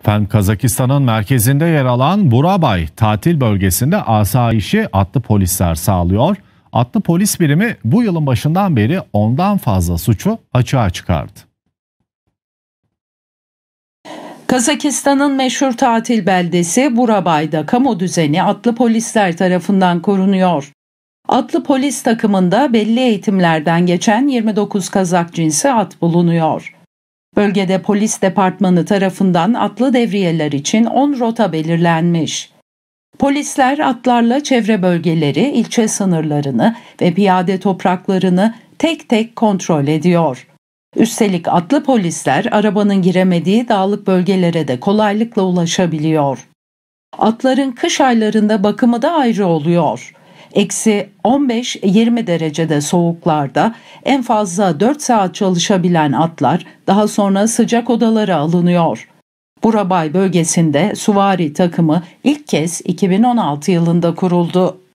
Efendim Kazakistan'ın merkezinde yer alan Burabay tatil bölgesinde asayişi atlı polisler sağlıyor. Atlı polis birimi bu yılın başından beri ondan fazla suçu açığa çıkardı. Kazakistan'ın meşhur tatil beldesi Burabay'da kamu düzeni atlı polisler tarafından korunuyor. Atlı polis takımında belli eğitimlerden geçen 29 Kazak cinsi at bulunuyor. Bölgede polis departmanı tarafından atlı devriyeler için 10 rota belirlenmiş. Polisler atlarla çevre bölgeleri, ilçe sınırlarını ve piyade topraklarını tek tek kontrol ediyor. Üstelik atlı polisler arabanın giremediği dağlık bölgelere de kolaylıkla ulaşabiliyor. Atların kış aylarında bakımı da ayrı oluyor eksi 15-20 derecede soğuklarda en fazla 4 saat çalışabilen atlar daha sonra sıcak odalara alınıyor. Burabay bölgesinde Suvari takımı ilk kez 2016 yılında kuruldu.